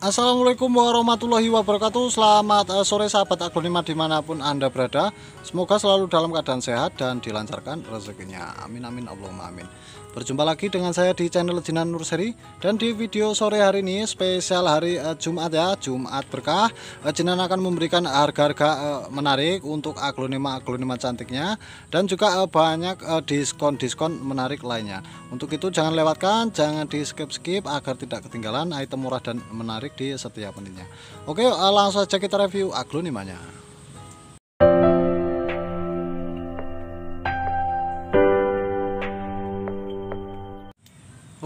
Assalamualaikum warahmatullahi wabarakatuh Selamat eh, sore sahabat aglonema dimanapun anda berada Semoga selalu dalam keadaan sehat dan dilancarkan rezekinya Amin amin Allahumma amin Berjumpa lagi dengan saya di channel Jinan nursery dan di video sore hari ini spesial hari eh, Jumat ya, Jumat berkah. Eh, Jinan akan memberikan harga-harga eh, menarik untuk aglonema-aglonema cantiknya dan juga banyak diskon-diskon menarik lainnya. Untuk itu jangan lewatkan, jangan di skip-skip agar tidak ketinggalan item murah dan menarik di setiap menitnya. Oke, langsung saja kita review aglonemanya.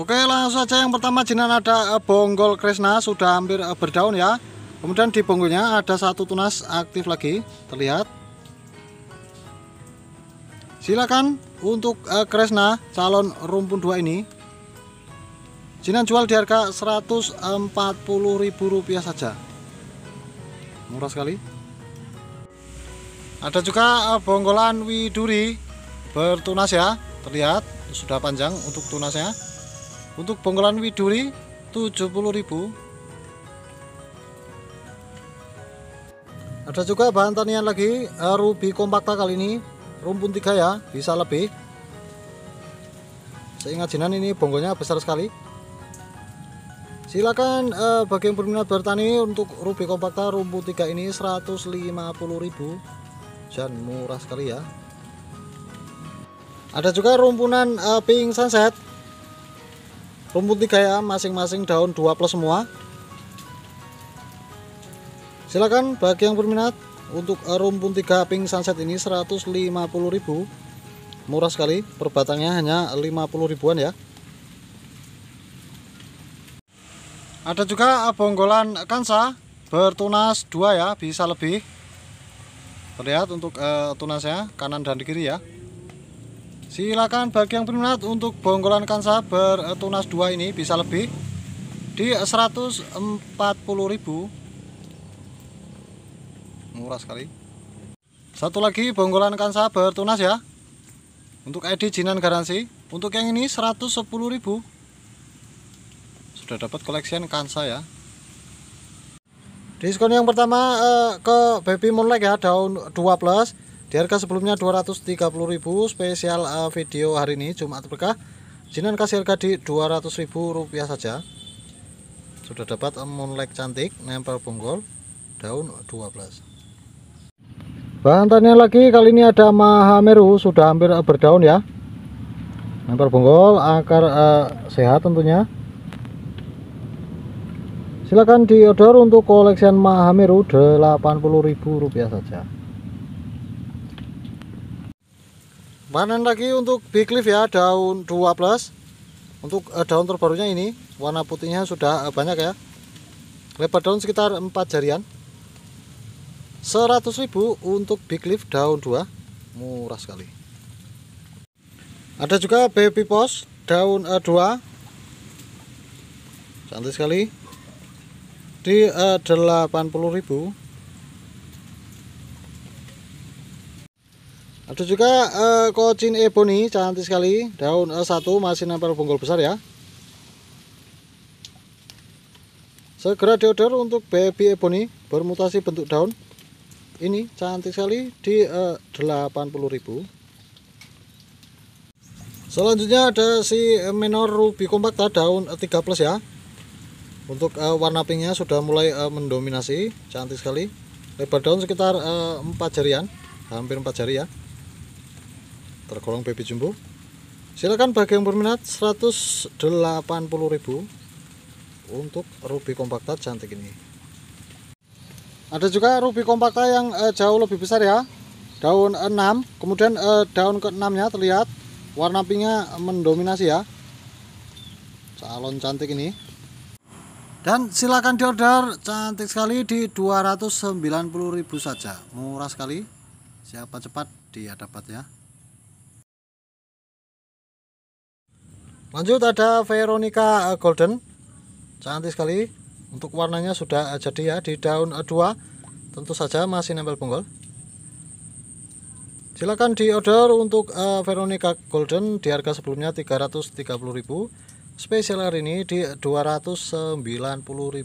Oke langsung saja yang pertama jinan ada eh, bonggol kresna sudah hampir eh, berdaun ya kemudian di bonggolnya ada satu tunas aktif lagi terlihat silakan untuk eh, kresna calon rumpun dua ini jinan jual di harga Rp140.000 saja murah sekali ada juga bonggolan widuri bertunas ya terlihat sudah panjang untuk tunasnya untuk bongkolan widuri 70.000. Ada juga bahan tanian lagi Ruby kompakta kali ini rumpun 3 ya, bisa lebih. Seingat jinan ini bonggolnya besar sekali. Silakan eh, bagi yang berminat bertani untuk Ruby kompakta rumpun 3 ini 150.000 dan murah sekali ya. Ada juga rumpunan uh, eh, pink sunset rumput tiga ya masing-masing daun dua plus semua silakan bagi yang berminat untuk rumpun tiga pink sunset ini 150.000 murah sekali per batangnya hanya 50 ribuan ya ada juga bonggolan kansa bertunas dua ya bisa lebih terlihat untuk uh, tunasnya kanan dan kiri ya Silakan bagi yang berminat untuk bonggolan kansaber eh, tunas 2 ini bisa lebih di 140.000 murah sekali. Satu lagi bonggolan kansaber tunas ya. Untuk ID jinan garansi. Untuk yang ini 110.000. Sudah dapat koleksian kansa ya. Diskon yang pertama eh, ke baby moonlight ya daun 2 plus di harga sebelumnya 230.000 spesial eh, video hari ini Jumat berkah. Jinan kasih harga di 200.000 rupiah saja. Sudah dapat moonlight cantik, nempel bonggol, daun 12. Bahan tanya lagi kali ini ada mahameru sudah hampir berdaun ya. Nempel bonggol, akar uh, sehat tentunya. Silakan diodor untuk koleksian mahameru 80.000 rupiah saja. panen lagi untuk big leaf ya daun 2 plus untuk uh, daun terbarunya ini warna putihnya sudah uh, banyak ya lebar daun sekitar 4 jarian 100.000 untuk big leaf daun 2 murah sekali ada juga baby post daun uh, eh, 2 cantik sekali di uh, 80.000 Ada juga uh, kocin ebony cantik sekali. Daun uh, satu masih nempel bonggol besar ya. Segera diorder untuk baby ebony bermutasi bentuk daun. Ini cantik sekali di eh, uh, 80.000. Selanjutnya ada si menor ruby kompakta daun 3 plus ya. Untuk uh, warna pinknya sudah mulai uh, mendominasi, cantik sekali. Lebar daun sekitar uh, 4 jarian, hampir 4 jari ya tergolong baby jumbo silakan bagi yang berminat 180.000 untuk ruby kompakta cantik ini ada juga ruby kompakta yang eh, jauh lebih besar ya daun 6 kemudian eh, daun ke 6 nya terlihat warna pinknya mendominasi ya calon cantik ini dan silakan diorder cantik sekali di 290.000 saja murah sekali siapa cepat dia dapat ya lanjut ada Veronica eh, Golden cantik sekali untuk warnanya sudah eh, jadi ya di daun 2 eh, tentu saja masih nempel bonggol silakan di order untuk uh, Veronica Golden di harga sebelumnya 330.000 spesial hari ini di 290.000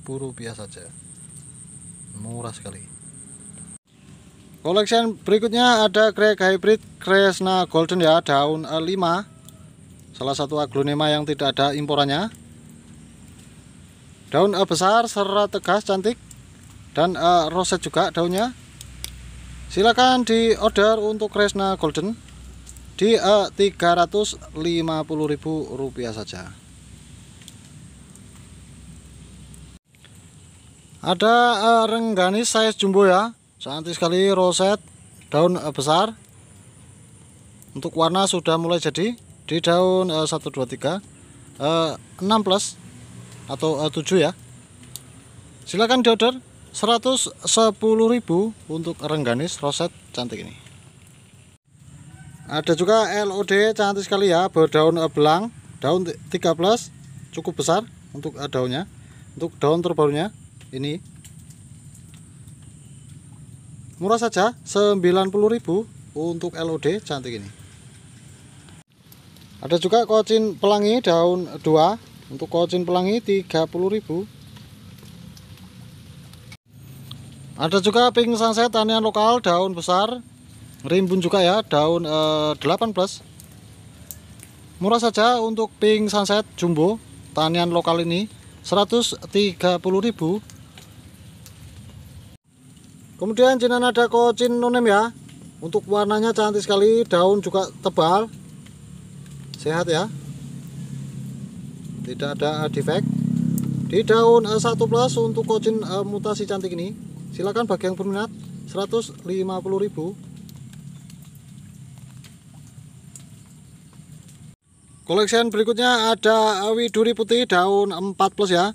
rupiah saja murah sekali koleksi berikutnya ada Greg Hybrid Kresna Golden ya daun 5 salah satu aglonema yang tidak ada imporannya daun A eh, besar serat tegas cantik dan A eh, roset juga daunnya silakan di order untuk Kresna Golden di eh, A 350.000 rupiah saja ada A rengganis size jumbo ya cantik sekali roset daun A besar untuk warna sudah mulai jadi di daun uh, 123 uh, 6 plus atau eh, uh, 7 ya silakan diorder 110.000 untuk rengganis roset cantik ini ada juga LOD cantik sekali ya berdaun uh, belang daun 3 plus cukup besar untuk uh, daunnya untuk daun terbarunya ini murah saja 90.000 untuk LOD cantik ini ada juga kocin pelangi daun 2 untuk kocin pelangi ribu. Ada juga pink sunset tanian lokal daun besar. Rimbun juga ya, daun e, eh, 8 Murah saja untuk pink sunset jumbo tanian lokal ini ribu. Kemudian cina ada kocin nonem ya. Untuk warnanya cantik sekali, daun juga tebal, sehat ya tidak ada defect di daun eh, A1 Plus untuk kocin uh, mutasi cantik ini silakan bagi yang berminat 150.000 koleksi berikutnya ada eh, widuri putih daun 4 plus ya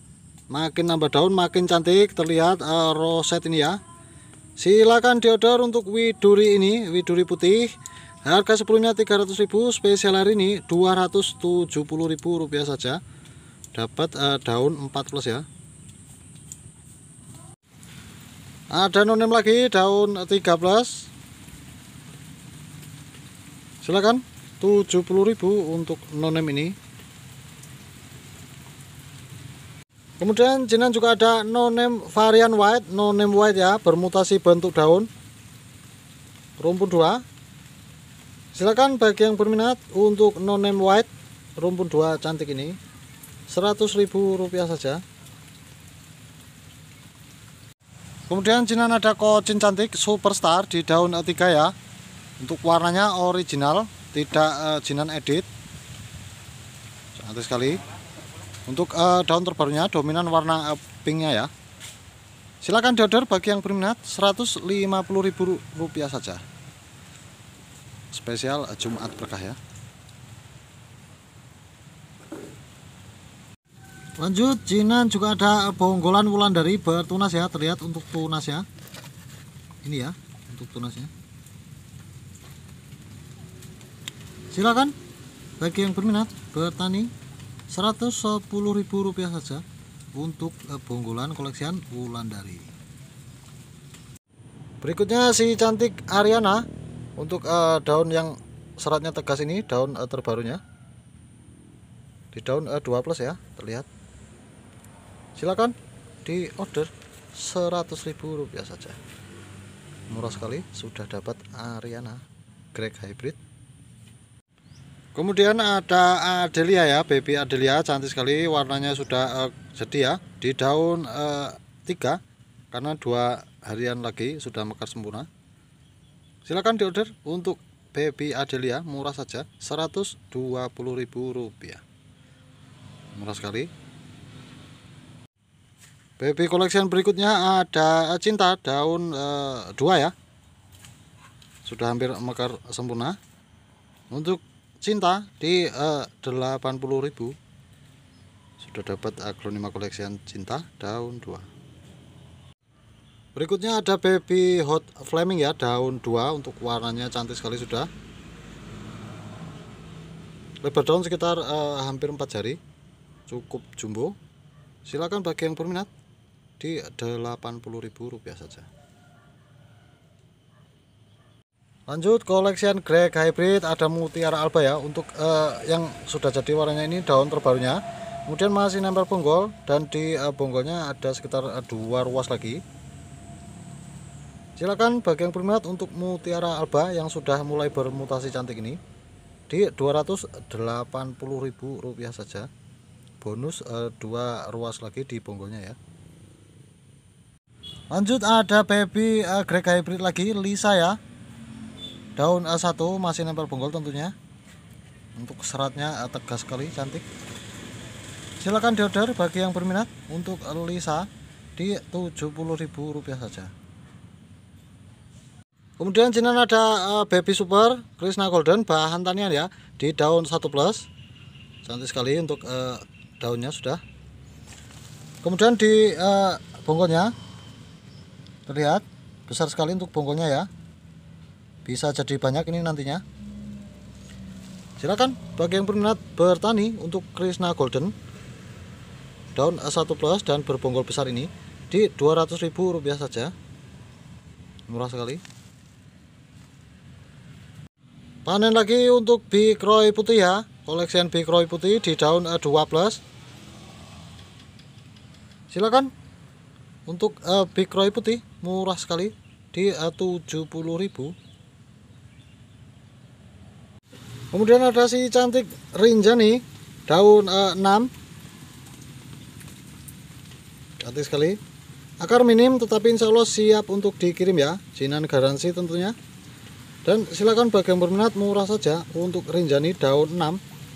makin nambah daun makin cantik terlihat uh, roset ini ya silakan diorder untuk widuri ini widuri putih Harga sebelumnya 300.000, spesial hari ini 270.000 rupiah saja. Dapat uh, daun 4 plus ya. Ada nonem lagi daun 3 plus. Silakan 70.000 untuk nonem ini. Kemudian jenan juga ada nonem varian white, nonem white ya, bermutasi bentuk daun. Rumpun 2 silakan bagi yang berminat untuk non name white rumpun dua cantik ini 100.000 rupiah saja kemudian jinan ada kocin cantik superstar di daun e ya untuk warnanya original tidak uh, jinan edit cantik sekali untuk uh, daun terbarunya dominan warna uh, pinknya ya silakan diorder bagi yang berminat rp rupiah saja spesial Jumat berkah ya lanjut Jinan juga ada bonggolan wulan dari bertunas ya terlihat untuk tunas ya ini ya untuk tunasnya silakan bagi yang berminat bertani rp rupiah saja untuk eh, bonggolan koleksian wulan dari berikutnya si cantik Ariana untuk uh, daun yang seratnya tegas ini daun uh, terbarunya di daun uh, eh, 2 plus ya terlihat silakan di order 100.000 rupiah saja murah sekali sudah dapat Ariana Greg Hybrid kemudian ada Adelia ya baby Adelia cantik sekali warnanya sudah uh, jadi ya di daun uh, 3 karena dua harian lagi sudah mekar sempurna Silakan diorder untuk baby Adelia murah saja Rp120.000. Murah sekali. Baby collection berikutnya ada eh, cinta daun e, dua ya. Sudah hampir mekar sempurna. Untuk cinta di e, eh, 80.000 sudah dapat aglonema collection cinta daun dua berikutnya ada baby hot flaming ya daun 2 untuk warnanya cantik sekali sudah lebar daun sekitar eh, hampir 4 jari cukup jumbo silakan bagi yang berminat di Rp80.000 saja lanjut koleksian Greg Hybrid ada mutiara alba ya untuk uh, yang sudah jadi warnanya ini daun terbarunya kemudian masih nempel bonggol dan di eh, bonggolnya ada sekitar uh, dua ruas lagi Silakan bagi yang berminat untuk mutiara alba yang sudah mulai bermutasi cantik ini di rp rupiah saja. Bonus eh, dua ruas lagi di bonggolnya ya. Lanjut ada baby eh, Greg hybrid lagi Lisa ya. Daun A1 masih nempel bonggol tentunya. Untuk seratnya eh, tegas sekali, cantik. Silakan diorder bagi yang berminat untuk Lisa di rp rupiah saja kemudian sini ada uh, baby super Krishna golden bahan tanian ya di daun 1 plus cantik sekali untuk uh, daunnya sudah kemudian di uh, eh, bongkonya terlihat besar sekali untuk bongkonya ya bisa jadi banyak ini nantinya silakan bagi yang berminat bertani untuk Krishna golden daun satu 1 plus dan berbonggol besar ini di 200.000 rupiah saja murah sekali panen lagi untuk bikroy putih ya koleksian bikroy putih di daun A2 plus silakan untuk uh, eh, bikroy putih murah sekali di A70.000 kemudian ada si cantik rinjani daun eh, A6 cantik sekali akar minim tetapi insya Allah siap untuk dikirim ya jinan garansi tentunya dan silakan bagi yang berminat murah saja untuk rinjani daun 6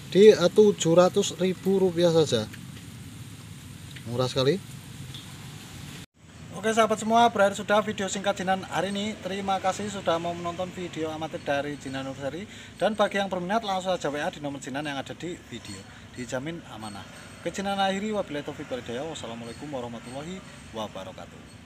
di eh, rp rupiah saja murah sekali Oke sahabat semua berakhir sudah video singkat Jinan hari ini Terima kasih sudah mau menonton video amatir dari Jinan Nursery Dan bagi yang berminat langsung saja WA di nomor Jinan yang ada di video Dijamin amanah Ke akhiri wabillahi taufiq Wassalamualaikum warahmatullahi wabarakatuh